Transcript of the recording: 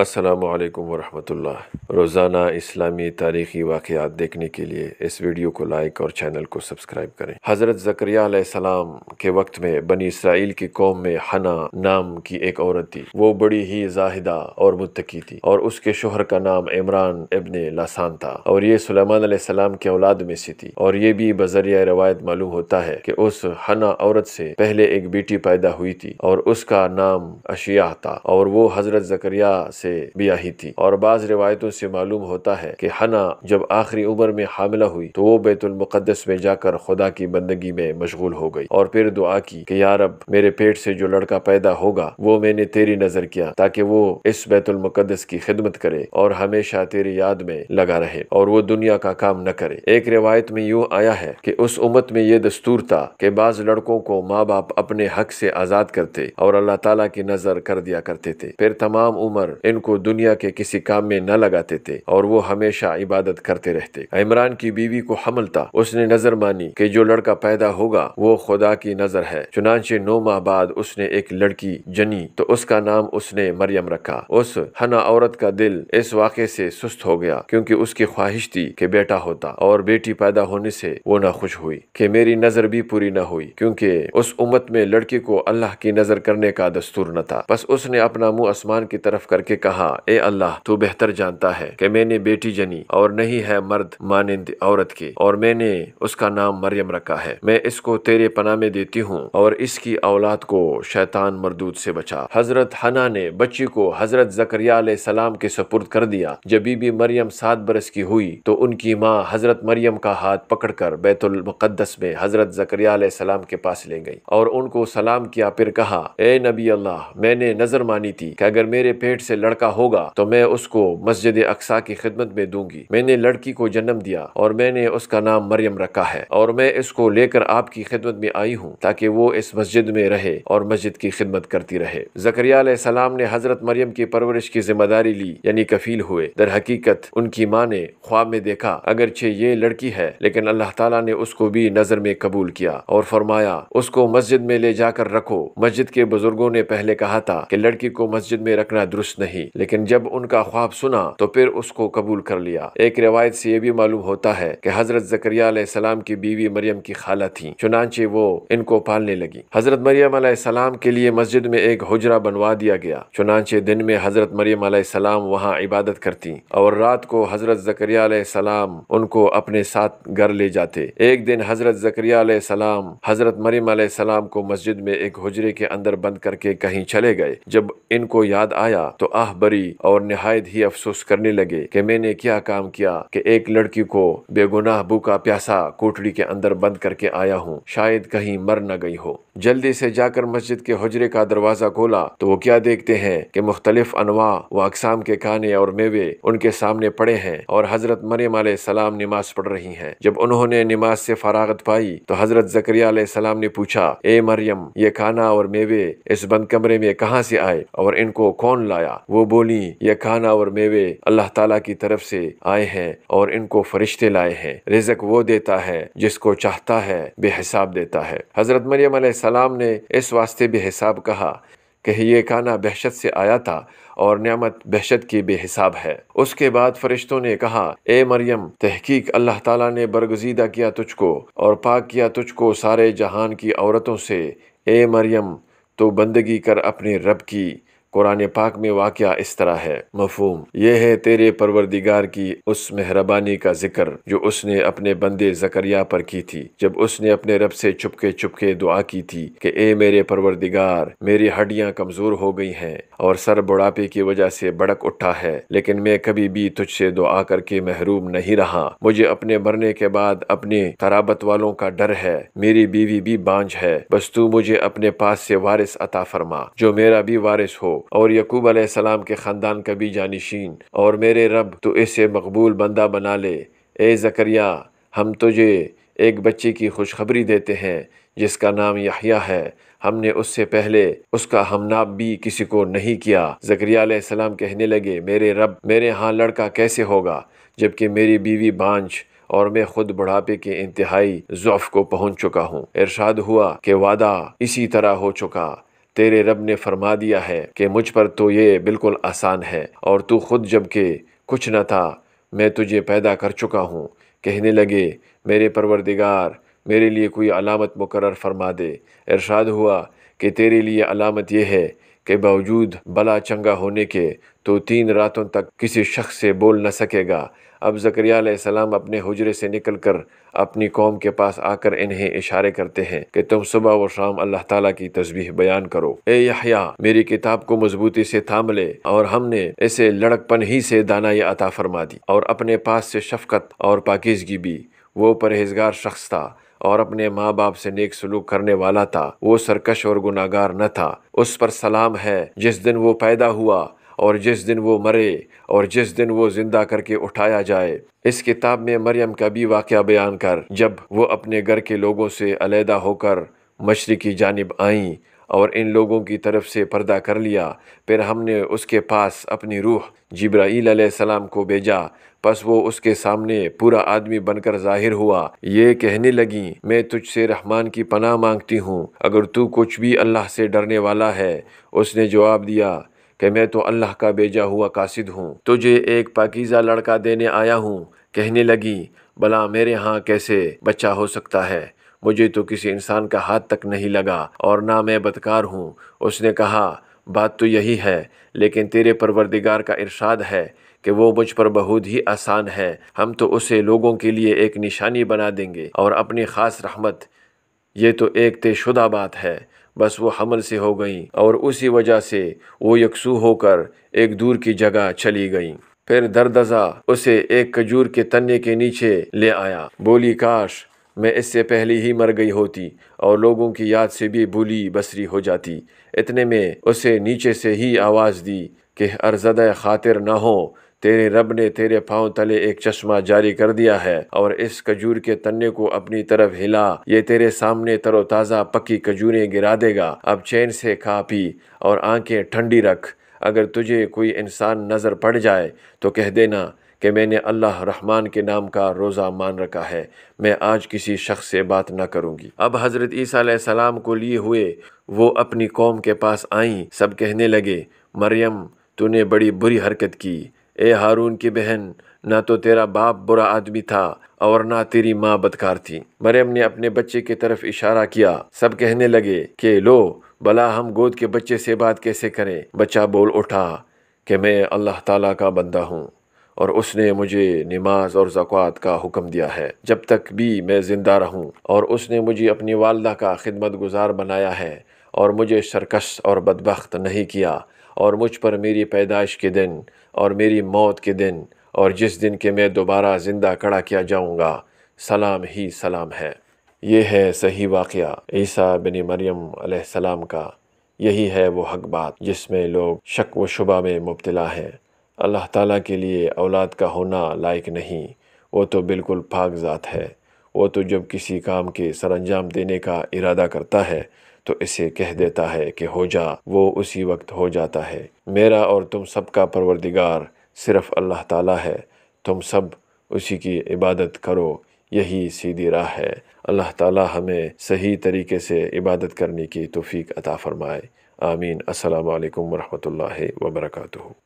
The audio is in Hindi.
असलकम वरहमतुल्लाह रोज़ाना इस्लामी तारीख़ी वाक़ात देखने के लिए इस वीडियो को लाइक और चैनल को सब्सक्राइब करें हज़रत ज़करियाम के वक्त में बनी इसराइल की कौम में हना नाम की एक औरत थी वो बड़ी ही जाहिदा और मुतकी थी और उसके शोहर का नाम इमरान इबन लासान था और ये सलेमान के औलाद में से थी और ये भी बजरिया रवायत मालूम होता है कि उस हना औरत से पहले एक बेटी पैदा हुई थी और उसका नाम अशिया था और वो हज़रत ज़करिया से से ब्याही थी और बाज़ रिवायतों से मालूम होता है कि हना जब आखिरी उम्र में हामला हुई तो वो बैतुलमक़दस में जाकर खुदा की बंदगी में मशगूल हो गई और फिर दुआ की कि यार अब मेरे पेट से जो लड़का पैदा होगा वो मैंने तेरी नज़र किया ताकि वो इस बैतुलमक़दस की खिदमत करे और हमेशा तेरी याद में लगा रहे और वो दुनिया का काम न करे एक रिवायत में यूँ आया है कि उस उम्मत में ये दस्तूर था कि बाज़ लड़कों को माँ बाप अपने हक से आज़ाद करते और अल्लाह तला की नज़र कर दिया करते थे फिर तमाम उम्र इनको दुनिया के किसी काम में न लगाते थे और वो हमेशा इबादत करते रहते इमरान की बीवी को हमल था उसने नजर मानी की जो लड़का पैदा होगा वो खुदा की नजर है चुनाचे नौ माह बाद उसने एक लड़की जनी तो उसका नाम उसने मरियम रखा उस हना औरत का दिल इस वाक़े से सुस्त हो गया क्योंकि उसकी ख्वाहिश थी कि बेटा होता और बेटी पैदा होने से वो ना खुश हुई कि मेरी नजर भी पूरी ना हुई क्योंकि उस उम्मत में लड़की को अल्लाह की नजर करने का दस्तूर न था बस उसने अपना मुंह आसमान की तरफ करके कहा ए अल्लाह तू बेहतर जानता है कि मैंने बेटी जनी और नहीं है मर्द मानिंद औरत की और मैंने उसका नाम मरियम रखा है मैं इसको तेरे पना में देती हूँ और इसकी औलाद को शैतान मरदूत से बचा हजरत हना ने बच्ची को हजरत जकरिया सलाम के सपुर्द कर दिया जब बीबी मरियम सात बरस की हुई तो उनकी माँ हजरत मरियम का हाथ पकड़कर बैतुल मुकद्दस में हजरत जकरिया सलाम के पास ले गई और उनको सलाम किया फिर कहा ए नबी अल्लाह मैंने नजर मानी थी कि अगर मेरे पेट से लड़ लड़का होगा तो मैं उसको मस्जिद अक्सा की खिदमत में दूंगी मैंने लड़की को जन्म दिया और मैंने उसका नाम मरियम रखा है और मैं इसको लेकर आपकी खिदमत में आई हूँ ताकि वो इस मस्जिद में रहे और मस्जिद की खिदमत करती रहे जकरिया ने हजरत मरियम की परवरिश की जिम्मेदारी ली यानी कफील हुए दर हकीकत उनकी माँ ने ख्वाब में देखा अगरचे ये लड़की है लेकिन अल्लाह तला ने उसको भी नजर में कबूल किया और फरमाया उसको मस्जिद में ले जाकर रखो मस्जिद के बुजुर्गो ने पहले कहा था की लड़की को मस्जिद में रखना दुरुस्त नहीं थी लेकिन जब उनका ख्वाब सुना तो फिर उसको कबूल कर लिया एक रिवायत से यह भी मालूम होता है कि हजरत जकरिया की बीवी मरियम की खाला थी चुनाचे वो इनको पालने लगी हजरत मरियम सलाम के लिए मस्जिद में एक हुजरा बनवा दिया गया चुनाचे दिन में हजरत मरियम सलाम वहाँ इबादत करती और रात को हजरत जकरिया सलाम उनको अपने साथ घर ले जाते एक दिन हजरत जकरिया सलाम हजरत मरियम सलाम को मस्जिद में एक हुजरे के अंदर बंद करके कहीं चले गए जब इनको याद आया तो आह आह भरी और नहायत ही अफसोस करने लगे कि मैंने क्या काम किया कि एक लड़की को बेगुनाह भूखा प्यासा कोठड़ी के अंदर बंद करके आया हूँ शायद कहीं मर न गई हो जल्दी से जाकर मस्जिद के हजरे का दरवाजा खोला तो वो क्या देखते हैं कि मुख्तलिफ अनवा व अकसाम के खाने और मेवे उनके सामने पड़े हैं और हजरत मरियम सलाम नमाज पढ़ रही हैं जब उन्होंने नमाज से फरागत पाई तो हजरत जकरिया सलाम ने पूछा ए मरियम ये खाना और मेवे इस बंद कमरे में कहाँ से आए और इनको कौन लाया वो वो बोली यह खाना और मेवे अल्लाह ताला की तरफ से आए हैं और इनको फरिश्ते लाए हैं रिजक वो देता है जिसको चाहता है बेहिसाब देता है हज़रत मरियम सलाम ने इस वास्ते बेहिसाब कहा कि ये खाना बहशत से आया था और नियामत बहशत की बेहिसाब है उसके बाद फरिश्तों ने कहा ए मरियम तहकीक अल्लाह ताला ने बरगजीदा किया तुझको और पाक किया तुझको सारे जहान की औरतों से ए मरियम तो बंदगी कर अपने रब की कुरान पाक में वाक़ इस तरह है मफहम यह है तेरे परवरदिगार की उस मेहरबानी का जिक्र जो उसने अपने बंदे जकरिया पर की थी जब उसने अपने रब से चुपके चुपके दुआ की थी कि ए मेरे परवरदिगार मेरी हड्डियाँ कमज़ोर हो गई हैं और सर बुढ़ापे की वजह से बड़क उठा है लेकिन मैं कभी भी तुझसे दुआ करके महरूम नहीं रहा मुझे अपने मरने के बाद अपने तराबत वालों का डर है मेरी बीवी भी बांझ है बस तू मुझे अपने पास से वारिस अता फरमा जो मेरा भी वारिस हो और यकूब अलैहिस्सलाम के ख़ानदान का भी जानशीन और मेरे रब तो इसे मकबूल बंदा बना ले ए जकरिया हम तुझे एक बच्चे की खुशखबरी देते हैं जिसका नाम यहिया है हमने उससे पहले उसका हमनाब भी किसी को नहीं किया जकरिया कहने लगे मेरे रब मेरे यहाँ लड़का कैसे होगा जबकि मेरी बीवी बांझ और मैं खुद बुढ़ापे के इंतहाई ज़ौफ़ को पहुंच चुका हूँ इरशाद हुआ कि वादा इसी तरह हो चुका तेरे रब ने फरमा दिया है कि मुझ पर तो ये बिल्कुल आसान है और तू खुद जबकि कुछ न था मैं तुझे पैदा कर चुका हूँ कहने लगे मेरे परवरदिगार मेरे लिए कोई अलामत मुकर फरमा दे इरशाद हुआ कि तेरे लिए अलामत यह है के बावजूद भला चंगा होने के तो तीन रातों तक किसी शख्स से बोल न सकेगा अब जकरिया सलाम अपने हजरे से निकल कर अपनी कौम के पास आकर इन्हें इशारे करते हैं कि तुम सुबह व शाम अल्लाह ताला की तस्वीर बयान करो ए यहा मेरी किताब को मजबूती से थाम ले और हमने इसे लड़कपन ही से दानाई अता फरमा दी और अपने पास से शफकत और पाकिजगी भी वो परहेजगार शख्स था और अपने माँ बाप से नेक सलूक करने वाला था वो सरकश और गुनागार न था उस पर सलाम है जिस दिन वो पैदा हुआ और जिस दिन वो मरे और जिस दिन वो जिंदा करके उठाया जाए इस किताब में मरियम का भी वाक़ बयान कर जब वो अपने घर के लोगों से अलहदा होकर मशरक़ी जानब आईं और इन लोगों की तरफ से पर्दा कर लिया फिर हमने उसके पास अपनी रूह जिब्राईल सलाम को भेजा बस वो उसके सामने पूरा आदमी बनकर जाहिर हुआ ये कहने लगी मैं तुझसे रहमान की पनाह मांगती हूँ अगर तू कुछ भी अल्लाह से डरने वाला है उसने जवाब दिया कि मैं तो अल्लाह का भेजा हुआ कासिद हूँ तुझे एक पाकिज़ा लड़का देने आया हूँ कहने लगी भला मेरे यहाँ कैसे बच्चा हो सकता है मुझे तो किसी इंसान का हाथ तक नहीं लगा और ना मैं बदकार हूँ उसने कहा बात तो यही है लेकिन तेरे परवरदिगार का इरशाद है कि वो मुझ पर बहुत ही आसान है हम तो उसे लोगों के लिए एक निशानी बना देंगे और अपनी ख़ास रहमत ये तो एक तयशुदा बात है बस वो हमल से हो गई और उसी वजह से वो यकसू होकर एक दूर की जगह चली गई फिर दरदजा उसे एक खजूर के तने के नीचे ले आया बोली काश मैं इससे पहले ही मर गई होती और लोगों की याद से भी भूली बसरी हो जाती इतने में उसे नीचे से ही आवाज़ दी कि अरजद खातिर ना हो तेरे रब ने तेरे पाँव तले एक चश्मा जारी कर दिया है और इस खजूर के तने को अपनी तरफ हिला ये तेरे सामने तरोताज़ा पक्की खजूरें गिरा देगा अब चैन से खा पी और आंखें ठंडी रख अगर तुझे कोई इंसान नज़र पड़ जाए तो कह देना कि मैंने अल्लाह रहमान के नाम का रोज़ा मान रखा है मैं आज किसी शख्स से बात ना करूँगी अब हज़रत ईसीम को लिए हुए वो अपनी कौम के पास आईं सब कहने लगे मरियम तूने बड़ी बुरी हरकत की ए हारून की बहन ना तो तेरा बाप बुरा आदमी था और ना तेरी माँ बदकार थी मरियम ने अपने बच्चे की तरफ इशारा किया सब कहने लगे कि लो भला हम गोद के बच्चे से बात कैसे करें बच्चा बोल उठा कि मैं अल्लाह ताला का बंदा हूँ और उसने मुझे नमाज और ज़क़ात का हुक्म दिया है जब तक भी मैं ज़िंदा रहूँ और उसने मुझे अपनी वालदा का खिदमत गुजार बनाया है और मुझे सरकश और बदबخت नहीं किया और मुझ पर मेरी पैदाइश के दिन और मेरी मौत के दिन और जिस दिन के मैं दोबारा ज़िंदा खड़ा किया जाऊँगा सलाम ही सलाम है ये है सही वाक़ ईसा बिन मरियम सलाम का यही है वो हक बात जिसमें लोग शक व शुबा में मुबतला हैं अल्लाह ताला के लिए औलाद का होना लायक नहीं वो तो बिल्कुल पाक ज़ात है वो तो जब किसी काम के सरंजाम देने का इरादा करता है तो इसे कह देता है कि हो जा वो उसी वक्त हो जाता है मेरा और तुम सब का परवरदिगार सिर्फ़ अल्लाह ताला है तुम सब उसी की इबादत करो यही सीधी राह है अल्लाह ताला हमें सही तरीके से इबादत करने की तोफ़ी अता फ़रमाए आमीन असलकम वरहमल वर्का